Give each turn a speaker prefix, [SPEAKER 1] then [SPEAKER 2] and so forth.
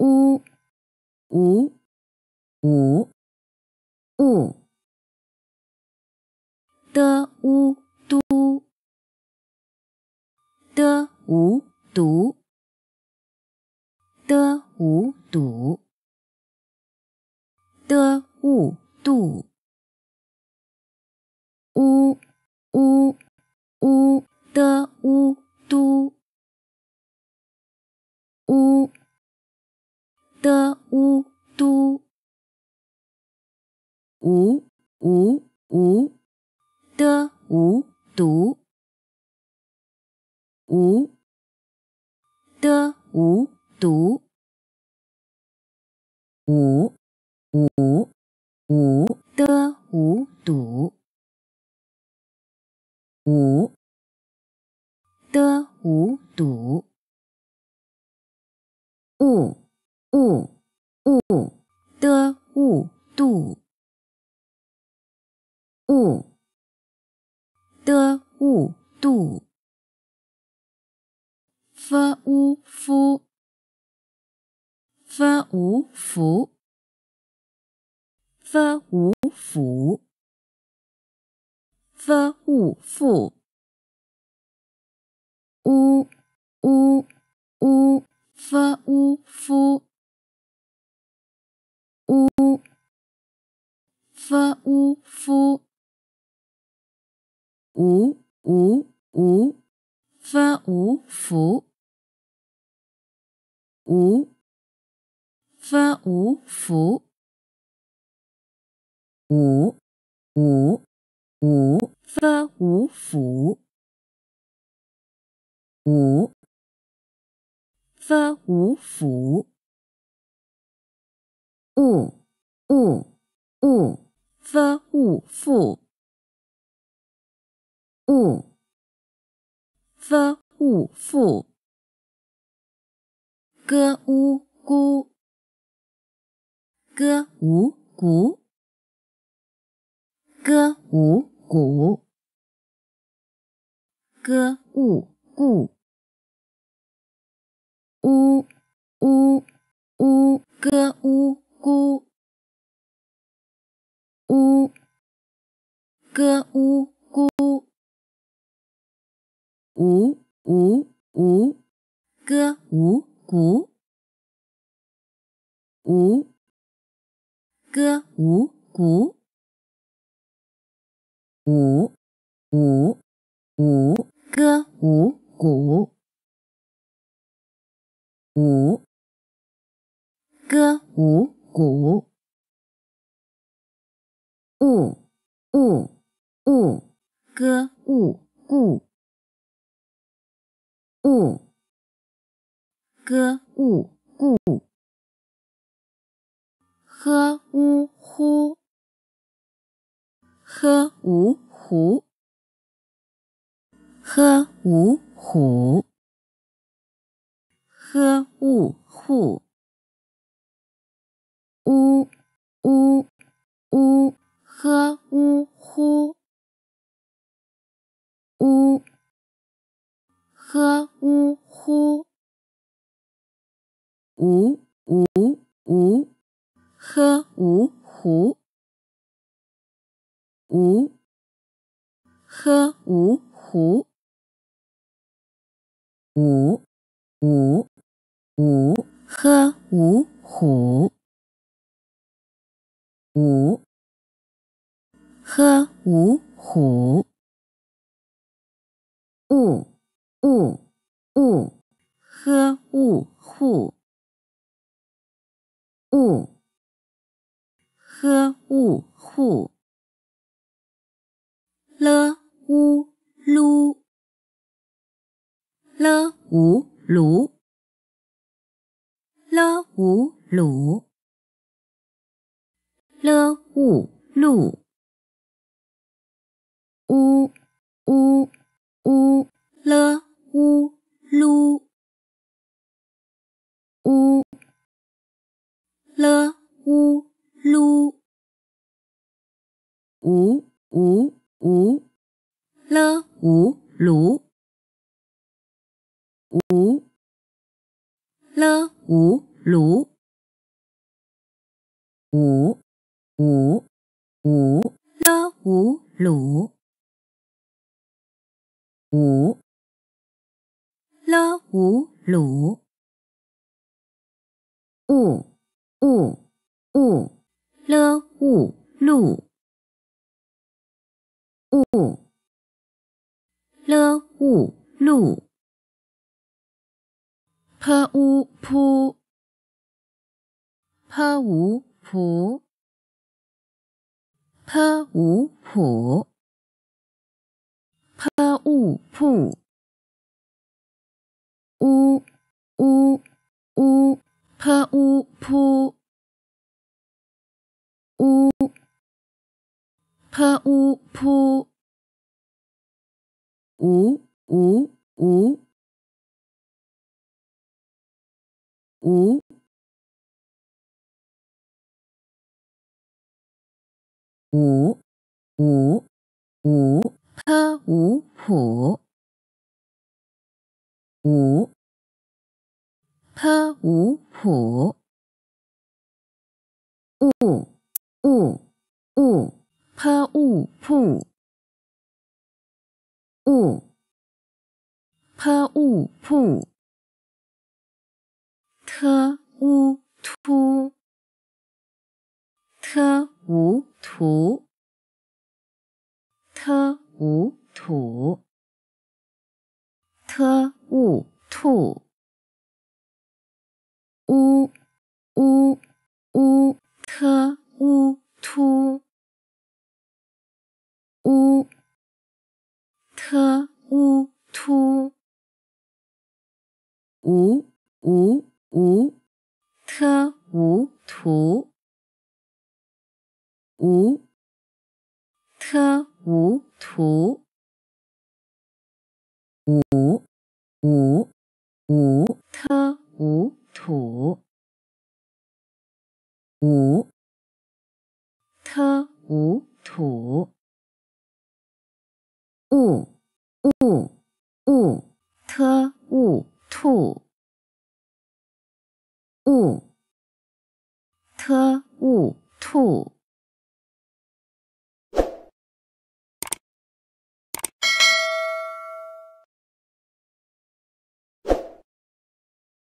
[SPEAKER 1] 呜呜呜呜。的乌。乌读，w，d u，读，w，w，w，d u，堵，w，d u，堵，w，w，堵，w，w。d u 度，f u 夫，f u 富，f u 富，f u 富，u u u f u 夫，u f u 夫。五五五，f u y f，五，f u y f，五五五，f u y f，五，f u y f，五五五，f u y f。wǔ u ǔ wù fù gū gu gǔ gǔ g u gǔ gǔ gù wū wū wū g u gu g u gū 五五五，g 五古，五 g 五鼓五歌五古，五五五，g 五古五 g 五古五五五五 u g u gu h u hu h u hu h u hu h u hu w u w hú y 五五五 hú 虎，五 hú yú 虎，wù wù wù hú w ù hú l u l u l u l u l u l u u u u l u l u u 五 l u lu，五 l u lu，五五五 l u lu，五 l u lu，五五五 l u lu。雾，lù，路，pū，铺，pú，圃，pù，圃 p u 圃，pù，u u u p ū 铺。p u p，五五五五五五五 p u p，五 p u p，五五。p u p，雾；p u p，t u t，t u t。t u 图，五。t u 图，五五五。t u 土，五。t u 土，兀兀兀。t u 兜，兀。t u t。